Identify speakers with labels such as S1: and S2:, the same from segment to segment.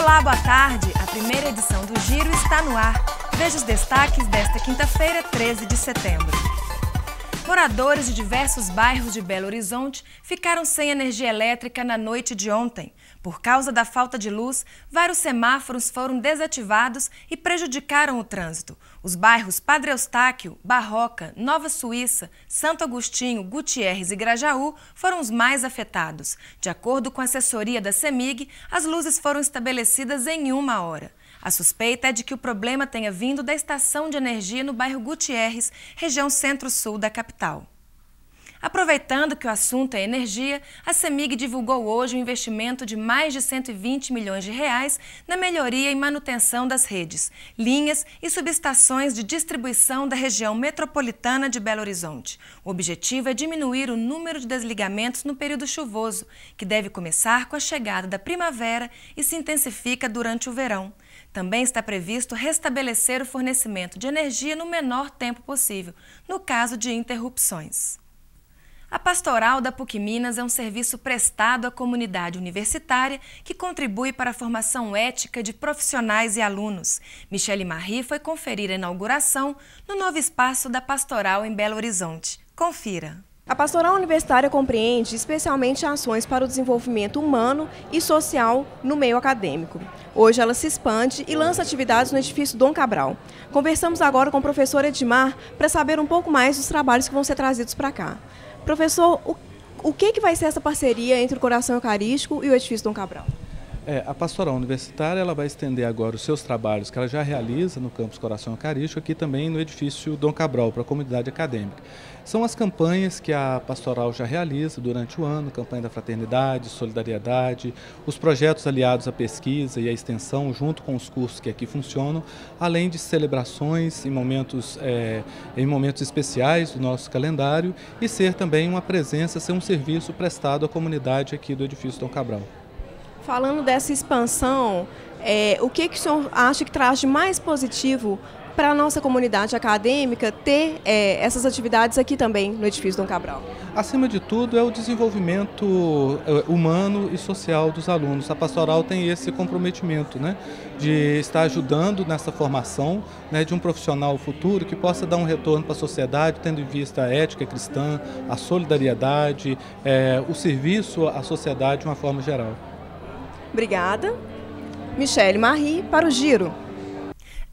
S1: Olá, boa tarde. A primeira edição do Giro está no ar. Veja os destaques desta quinta-feira, 13 de setembro. Moradores de diversos bairros de Belo Horizonte ficaram sem energia elétrica na noite de ontem. Por causa da falta de luz, vários semáforos foram desativados e prejudicaram o trânsito. Os bairros Padre Eustáquio, Barroca, Nova Suíça, Santo Agostinho, Gutierrez e Grajaú foram os mais afetados. De acordo com a assessoria da CEMIG, as luzes foram estabelecidas em uma hora. A suspeita é de que o problema tenha vindo da estação de energia no bairro Gutierrez, região centro-sul da capital. Aproveitando que o assunto é energia, a CEMIG divulgou hoje um investimento de mais de 120 milhões de reais na melhoria e manutenção das redes, linhas e subestações de distribuição da região metropolitana de Belo Horizonte. O objetivo é diminuir o número de desligamentos no período chuvoso, que deve começar com a chegada da primavera e se intensifica durante o verão. Também está previsto restabelecer o fornecimento de energia no menor tempo possível, no caso de interrupções. A Pastoral da PUC Minas é um serviço prestado à comunidade universitária que contribui para a formação ética de profissionais e alunos. Michele Marri foi conferir a inauguração no novo espaço da Pastoral em Belo Horizonte. Confira.
S2: A pastoral universitária compreende especialmente ações para o desenvolvimento humano e social no meio acadêmico. Hoje ela se expande e lança atividades no edifício Dom Cabral. Conversamos agora com o professor Edmar para saber um pouco mais dos trabalhos que vão ser trazidos para cá. Professor, o, o que, é que vai ser essa parceria entre o Coração Eucarístico e o Edifício Dom Cabral?
S3: É, a pastoral universitária ela vai estender agora os seus trabalhos que ela já realiza no campus Coração Eucarístico, aqui também no edifício Dom Cabral, para a comunidade acadêmica. São as campanhas que a pastoral já realiza durante o ano, campanha da fraternidade, solidariedade, os projetos aliados à pesquisa e à extensão, junto com os cursos que aqui funcionam, além de celebrações em momentos, é, em momentos especiais do nosso calendário e ser também uma presença, ser um serviço prestado à comunidade aqui do edifício Dom Cabral.
S2: Falando dessa expansão, é, o que, que o senhor acha que traz de mais positivo para a nossa comunidade acadêmica ter é, essas atividades aqui também no edifício Dom Cabral? Acima de
S3: tudo, é o desenvolvimento é, humano e social dos alunos. A pastoral tem esse comprometimento né, de estar ajudando nessa formação né, de um profissional futuro que possa dar um retorno para a sociedade, tendo em vista a ética cristã, a solidariedade, é, o serviço à sociedade de uma forma geral.
S1: Obrigada. Michele Marie para o Giro.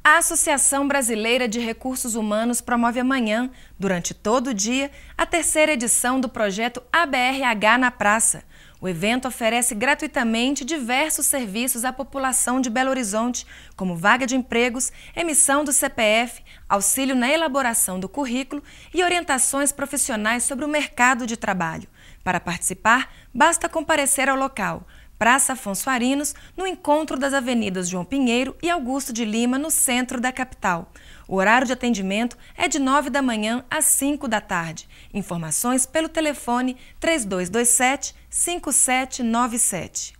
S1: A Associação Brasileira de Recursos Humanos promove amanhã, durante todo o dia, a terceira edição do projeto ABRH na Praça. O evento oferece gratuitamente diversos serviços à população de Belo Horizonte, como vaga de empregos, emissão do CPF, auxílio na elaboração do currículo e orientações profissionais sobre o mercado de trabalho. Para participar, basta comparecer ao local. Praça Afonso Arinos, no encontro das avenidas João Pinheiro e Augusto de Lima, no centro da capital. O horário de atendimento é de 9 da manhã às 5 da tarde. Informações pelo telefone 3227-5797.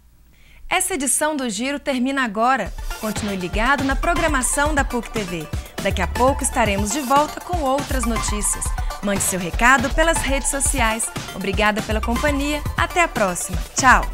S1: Essa edição do Giro termina agora. Continue ligado na programação da PUC TV. Daqui a pouco estaremos de volta com outras notícias. Mande seu recado pelas redes sociais. Obrigada pela companhia. Até a próxima. Tchau!